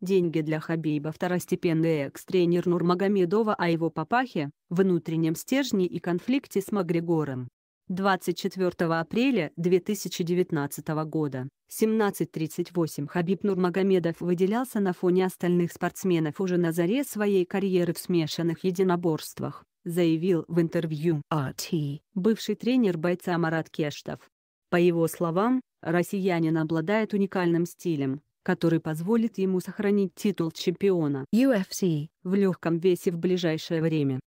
Деньги для Хабиба, второстепенный экс-тренер Нурмагомедова о его папахе, внутреннем стержне и конфликте с Магригором. 24 апреля 2019 года, 17.38 Хабиб Нурмагомедов выделялся на фоне остальных спортсменов уже на заре своей карьеры в смешанных единоборствах, заявил в интервью RT бывший тренер бойца Марат Кештов. По его словам, россиянин обладает уникальным стилем, который позволит ему сохранить титул чемпиона UFC в легком весе в ближайшее время.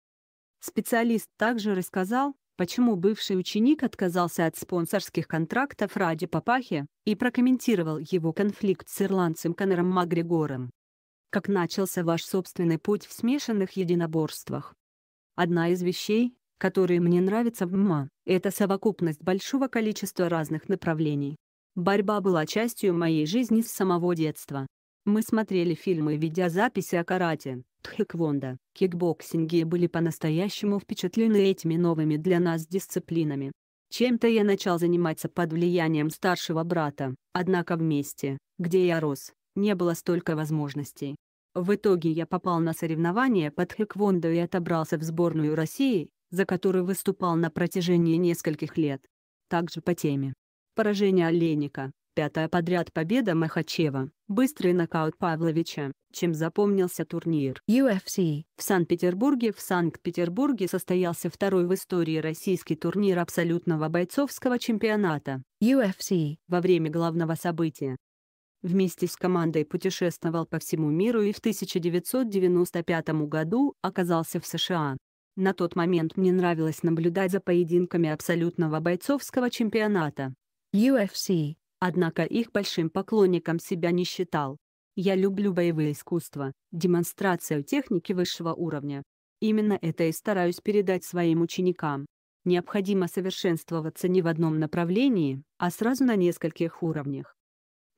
Специалист также рассказал, почему бывший ученик отказался от спонсорских контрактов ради папахи, и прокомментировал его конфликт с ирландцем Конором Макгрегором. Как начался ваш собственный путь в смешанных единоборствах? Одна из вещей, которые мне нравятся в ММА, это совокупность большого количества разных направлений. Борьба была частью моей жизни с самого детства. Мы смотрели фильмы и видеозаписи о карате, тхэквондо, кикбоксинге и были по-настоящему впечатлены этими новыми для нас дисциплинами. Чем-то я начал заниматься под влиянием старшего брата, однако вместе, где я рос, не было столько возможностей. В итоге я попал на соревнования по тхэквондо и отобрался в сборную России, за которую выступал на протяжении нескольких лет. Также по теме Поражение Олейника, пятая подряд победа Махачева, быстрый нокаут Павловича, чем запомнился турнир UFC. В Санкт-Петербурге В Санкт-Петербурге состоялся второй в истории российский турнир абсолютного бойцовского чемпионата UFC во время главного события. Вместе с командой путешествовал по всему миру и в 1995 году оказался в США. На тот момент мне нравилось наблюдать за поединками абсолютного бойцовского чемпионата. UFC, однако их большим поклонником себя не считал. Я люблю боевые искусства, демонстрацию техники высшего уровня. Именно это и стараюсь передать своим ученикам. Необходимо совершенствоваться не в одном направлении, а сразу на нескольких уровнях.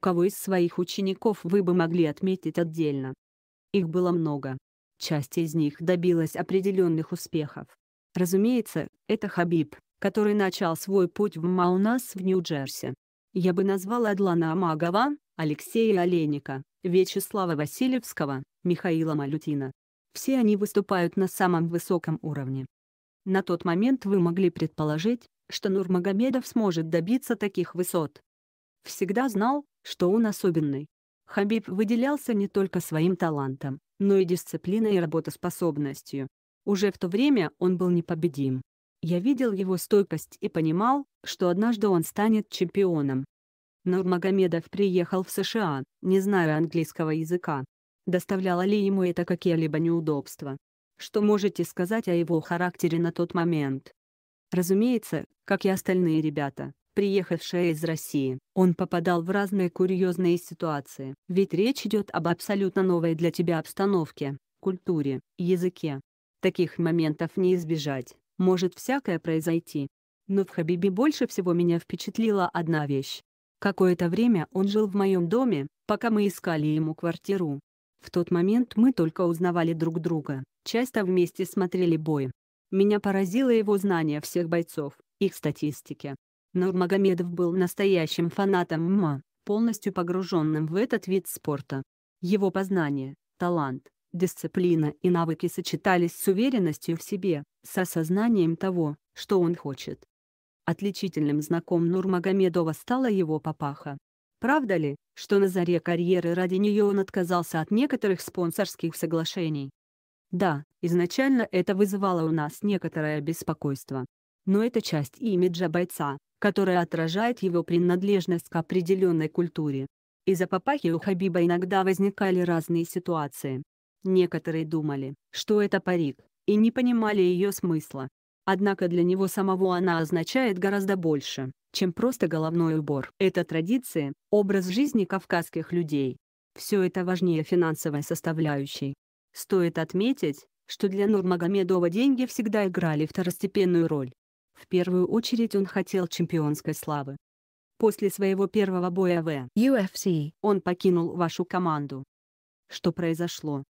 Кого из своих учеников вы бы могли отметить отдельно? Их было много. Часть из них добилась определенных успехов. Разумеется, это Хабиб, который начал свой путь в Маунас в Нью-Джерси. Я бы назвал Адлана Амагова, Алексея Оленика, Вячеслава Васильевского, Михаила Малютина. Все они выступают на самом высоком уровне. На тот момент вы могли предположить, что Нурмагомедов сможет добиться таких высот. Всегда знал, что он особенный. Хабиб выделялся не только своим талантом, но и дисциплиной и работоспособностью. Уже в то время он был непобедим. Я видел его стойкость и понимал, что однажды он станет чемпионом. Нурмагомедов приехал в США, не зная английского языка. Доставляло ли ему это какие-либо неудобства? Что можете сказать о его характере на тот момент? Разумеется, как и остальные ребята, приехавшие из России, он попадал в разные курьезные ситуации, ведь речь идет об абсолютно новой для тебя обстановке, культуре, языке. Таких моментов не избежать. Может всякое произойти. Но в Хабибе больше всего меня впечатлила одна вещь. Какое-то время он жил в моем доме, пока мы искали ему квартиру. В тот момент мы только узнавали друг друга, часто вместе смотрели бой. Меня поразило его знание всех бойцов, их статистики. Нурмагомедов был настоящим фанатом ММА, полностью погруженным в этот вид спорта. Его познание, талант, Дисциплина и навыки сочетались с уверенностью в себе, с осознанием того, что он хочет. Отличительным знаком Нурмагомедова стала его папаха. Правда ли, что на заре карьеры ради нее он отказался от некоторых спонсорских соглашений? Да, изначально это вызывало у нас некоторое беспокойство. Но это часть имиджа бойца, которая отражает его принадлежность к определенной культуре. Из-за папахи у Хабиба иногда возникали разные ситуации, Некоторые думали, что это парик, и не понимали ее смысла. Однако для него самого она означает гораздо больше, чем просто головной убор. Это традиция, образ жизни кавказских людей. Все это важнее финансовой составляющей. Стоит отметить, что для Нурмагомедова деньги всегда играли второстепенную роль. В первую очередь он хотел чемпионской славы. После своего первого боя в UFC он покинул вашу команду. Что произошло?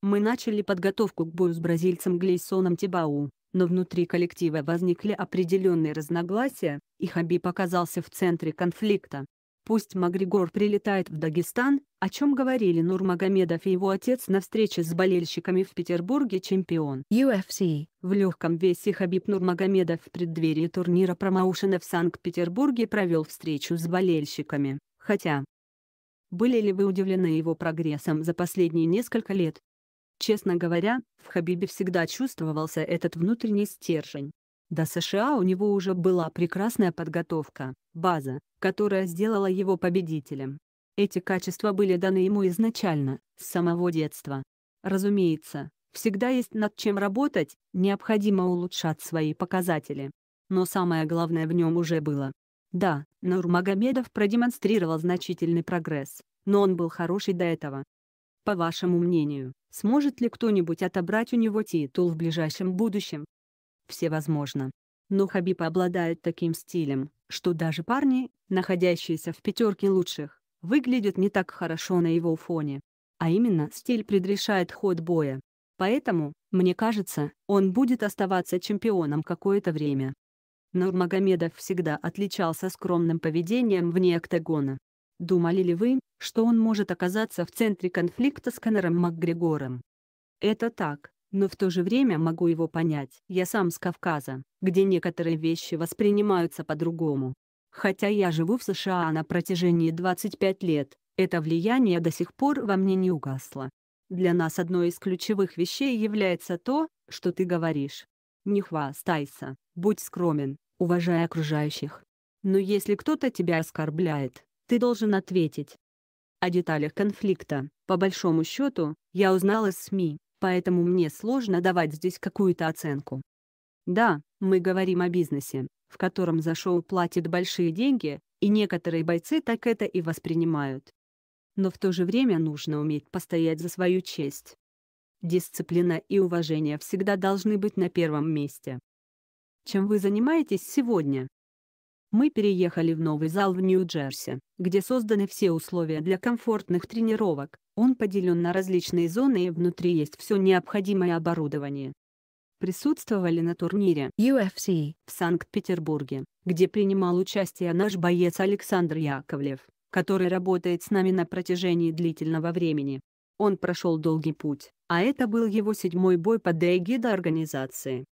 Мы начали подготовку к бою с бразильцем Глейсоном Тибау, но внутри коллектива возникли определенные разногласия, и Хабиб оказался в центре конфликта. Пусть Магригор прилетает в Дагестан, о чем говорили Нурмагомедов и его отец на встрече с болельщиками в Петербурге чемпион UFC. В легком весе Хабиб Нурмагомедов в преддверии турнира промоушена в Санкт-Петербурге провел встречу с болельщиками, хотя... Были ли вы удивлены его прогрессом за последние несколько лет? Честно говоря, в Хабибе всегда чувствовался этот внутренний стержень. До США у него уже была прекрасная подготовка, база, которая сделала его победителем. Эти качества были даны ему изначально, с самого детства. Разумеется, всегда есть над чем работать, необходимо улучшать свои показатели. Но самое главное в нем уже было. Да, Нурмагомедов продемонстрировал значительный прогресс, но он был хороший до этого, по вашему мнению, сможет ли кто-нибудь отобрать у него титул в ближайшем будущем? Все возможно. Но Хабиб обладает таким стилем, что даже парни, находящиеся в пятерке лучших, выглядят не так хорошо на его фоне. А именно стиль предрешает ход боя. Поэтому, мне кажется, он будет оставаться чемпионом какое-то время. Нурмагомедов всегда отличался скромным поведением вне октагона. Думали ли вы, что он может оказаться в центре конфликта с Конором МакГрегором? Это так, но в то же время могу его понять. Я сам с Кавказа, где некоторые вещи воспринимаются по-другому. Хотя я живу в США на протяжении 25 лет, это влияние до сих пор во мне не угасло. Для нас одной из ключевых вещей является то, что ты говоришь. Не хвастайся, будь скромен, уважай окружающих. Но если кто-то тебя оскорбляет, ты должен ответить. О деталях конфликта, по большому счету, я узнал из СМИ, поэтому мне сложно давать здесь какую-то оценку. Да, мы говорим о бизнесе, в котором за шоу платят большие деньги, и некоторые бойцы так это и воспринимают. Но в то же время нужно уметь постоять за свою честь. Дисциплина и уважение всегда должны быть на первом месте. Чем вы занимаетесь сегодня? мы переехали в новый зал в Нью-Джерси, где созданы все условия для комфортных тренировок, он поделен на различные зоны и внутри есть все необходимое оборудование. Присутствовали на турнире UFC в Санкт-Петербурге, где принимал участие наш боец Александр Яковлев, который работает с нами на протяжении длительного времени. Он прошел долгий путь, а это был его седьмой бой под эгидой организации.